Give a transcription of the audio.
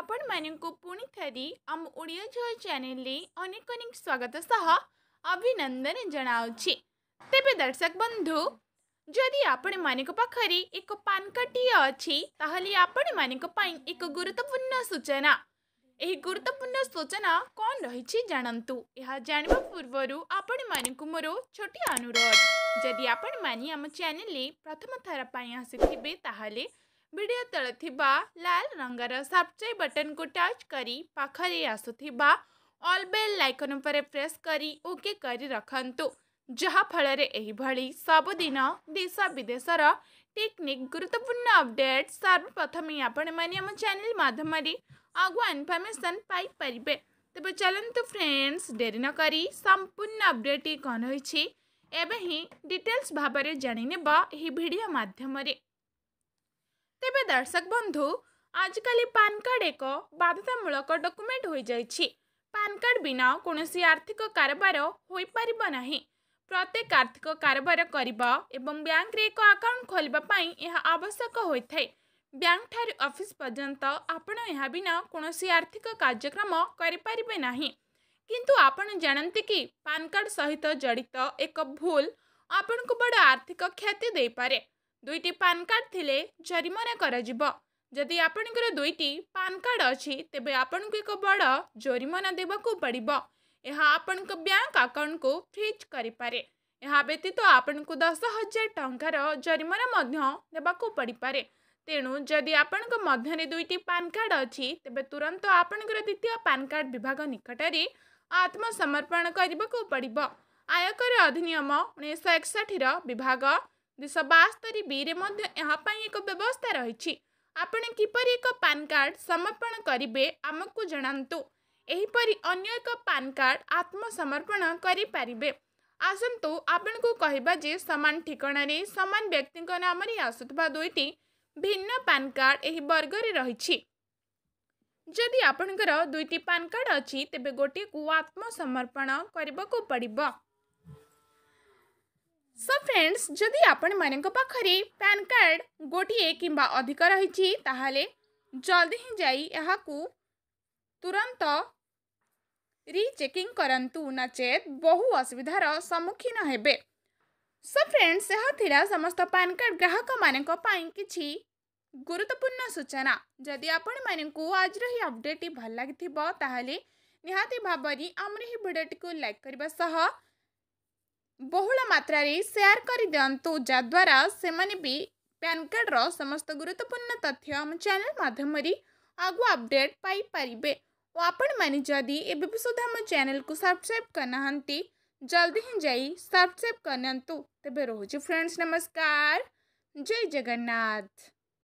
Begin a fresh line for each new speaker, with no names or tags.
ଆପଣମାନଙ୍କୁ ପୁଣି ଥରେ ଆମ ଓଡ଼ିଆ ଜୟ ଚ୍ୟାନେଲରେ ଅନେକ ଅନେକ ସ୍ୱାଗତ ସହ ଅଭିନନ୍ଦନ ଜଣାଉଛି ତେବେ ଦର୍ଶକ ବନ୍ଧୁ ଯଦି ଆପଣମାନଙ୍କ ପାଖରେ ଏକ ପାନ୍ କାର୍ଡ଼ଟିଏ ଅଛି ତାହେଲେ ଆପଣମାନଙ୍କ ପାଇଁ ଏକ ଗୁରୁତ୍ୱପୂର୍ଣ୍ଣ ସୂଚନା ଏହି ଗୁରୁତ୍ୱପୂର୍ଣ୍ଣ ସୂଚନା କ'ଣ ରହିଛି ଜାଣନ୍ତୁ ଏହା ଜାଣିବା ପୂର୍ବରୁ ଆପଣମାନଙ୍କୁ ମୋର ଛୋଟିଆ ଅନୁରୋଧ ଯଦି ଆପଣମାନେ ଆମ ଚ୍ୟାନେଲରେ ପ୍ରଥମ ଥର ପାଇଁ ଆସିଥିବେ ତାହେଲେ ଭିଡ଼ିଓ ତଳେ ଥିବା ଲାଲ ରଙ୍ଗର ସବସ୍କ୍ରାଇବ୍ ବଟନ୍କୁ ଟଚ୍ କରି ପାଖରେ ଆସୁଥିବା ଅଲ୍ ବେଲ୍ ଆଇକନ୍ ଉପରେ ପ୍ରେସ୍ କରି ଓକେ କରି ରଖନ୍ତୁ ଯାହାଫଳରେ ଏହିଭଳି ସବୁଦିନ ଦେଶ ବିଦେଶର ଟେକ୍ନିକ୍ ଗୁରୁତ୍ୱପୂର୍ଣ୍ଣ ଅପଡେଟ୍ ସର୍ବପ୍ରଥମେ ଆପଣମାନେ ଆମ ଚ୍ୟାନେଲ୍ ମାଧ୍ୟମରେ ଆଗୁଆ ଇନଫର୍ମେସନ୍ ପାଇପାରିବେ ତେବେ ଚାଲନ୍ତୁ ଫ୍ରେଣ୍ଡସ୍ ଡେରି ନ କରି ସମ୍ପୂର୍ଣ୍ଣ ଅପଡେଟ୍ଟି କ'ଣ ରହିଛି ଏବେ ହିଁ ଡିଟେଲ୍ସ ଭାବରେ ଜାଣିନେବ ଏହି ଭିଡ଼ିଓ ମାଧ୍ୟମରେ तेरे दर्शक बंधु आज आजिकल पान कार्ड एक बाध्यतामूलक डकुमेंट हो कार्ड बिना कौन आर्थिक कारबार हो पारना प्रत्येक आर्थिक कारबार कर ब्यांक एक आकाउंट खोलने यह आवश्यक होता है बैंक ठारे अफिस् पर्यत आपना कौन आर्थिक कार्यक्रम करें कि आपण जानती कि पान कार्ड सहित जड़ित एक भूल आपण को बड़ आर्थिक ख्याति देपे ଦୁଇଟି ପାନ୍ କାର୍ଡ଼ ଥିଲେ ଜରିମାନା କରାଯିବ ଯଦି ଆପଣଙ୍କର ଦୁଇଟି ପାନ୍ କାର୍ଡ଼ ଅଛି ତେବେ ଆପଣଙ୍କୁ ଏକ ବଡ଼ ଜରିମାନା ଦେବାକୁ ପଡ଼ିବ ଏହା ଆପଣଙ୍କ ବ୍ୟାଙ୍କ ଆକାଉଣ୍ଟକୁ ଫ୍ରିଜ୍ କରିପାରେ ଏହା ବ୍ୟତୀତ ଆପଣଙ୍କୁ ଦଶ ହଜାର ଟଙ୍କାର ଜରିମାନା ମଧ୍ୟ ଦେବାକୁ ପଡ଼ିପାରେ ତେଣୁ ଯଦି ଆପଣଙ୍କ ମଧ୍ୟରେ ଦୁଇଟି ପାନ୍ କାର୍ଡ଼ ଅଛି ତେବେ ତୁରନ୍ତ ଆପଣଙ୍କର ଦ୍ୱିତୀୟ ପାନ୍ କାର୍ଡ଼ ବିଭାଗ ନିକଟରେ ଆତ୍ମସମର୍ପଣ କରିବାକୁ ପଡ଼ିବ ଆୟକର ଅଧିନିୟମ ଉଣେଇଶହ ଏକଷଠିର ବିଭାଗ ଦୁଇଶହ ବାସ୍ତରୀ ବିରେ ମଧ୍ୟ ଏହା ପାଇଁ ଏକ ବ୍ୟବସ୍ଥା ରହିଛି ଆପଣ କିପରି ଏକ ପାନ୍ କାର୍ଡ଼ ସମର୍ପଣ କରିବେ ଆମକୁ ଜଣାନ୍ତୁ ଏହିପରି ଅନ୍ୟ ଏକ ପାନ୍ କାର୍ଡ଼ ଆତ୍ମସମର୍ପଣ କରିପାରିବେ ଆସନ୍ତୁ ଆପଣଙ୍କୁ କହିବା ଯେ ସମାନ ଠିକଣାରେ ସମାନ ବ୍ୟକ୍ତିଙ୍କ ନାମରେ ଆସୁଥିବା ଦୁଇଟି ଭିନ୍ନ ପାନ୍ କାର୍ଡ଼ ଏହି ବର୍ଗରେ ରହିଛି ଯଦି ଆପଣଙ୍କର ଦୁଇଟି ପାନ୍ କାର୍ଡ଼ ଅଛି ତେବେ ଗୋଟିଏକୁ ଆତ୍ମସମର୍ପଣ କରିବାକୁ ପଡ଼ିବ सो फ्रेंड्स जदि आपण पाखरे पैन कार्ड गोटे कि अधिक रही जल्दी ही जा तुरंत रिचेकिंग करतु नचे बहु असुविधार सम्मुखीन हे सो फ्रेंड्स यहाँ थी समस्त पैन कार्ड ग्राहक मान कि गुरुत्वपूर्ण सूचना जदि आपण मानक आज अपडेट भल लगे निहाती भाव आम भिडटी को लाइक करने ବହୁଳ ମାତ୍ରାରେ ସେୟାର କରିଦିଅନ୍ତୁ ଯାଦ୍ୱାରା ସେମାନେ ବି ପ୍ୟାନ୍ କାର୍ଡ଼ର ସମସ୍ତ ଗୁରୁତ୍ୱପୂର୍ଣ୍ଣ ତଥ୍ୟ ଆମ ଚ୍ୟାନେଲ୍ ମାଧ୍ୟମରେ ଆଗୁଆ ଅପଡ଼େଟ୍ ପାଇପାରିବେ ଓ ଆପଣମାନେ ଯଦି ଏବେ ସୁଦ୍ଧା ଆମ ଚ୍ୟାନେଲ୍କୁ ସବସ୍କ୍ରାଇବ୍ କରିନାହାନ୍ତି ଜଲ୍ଦି ହିଁ ଯାଇ ସବସ୍କ୍ରାଇବ୍ କରିନିଅନ୍ତୁ ତେବେ ରହୁଛି ଫ୍ରେଣ୍ଡସ୍ ନମସ୍କାର ଜୟ ଜଗନ୍ନାଥ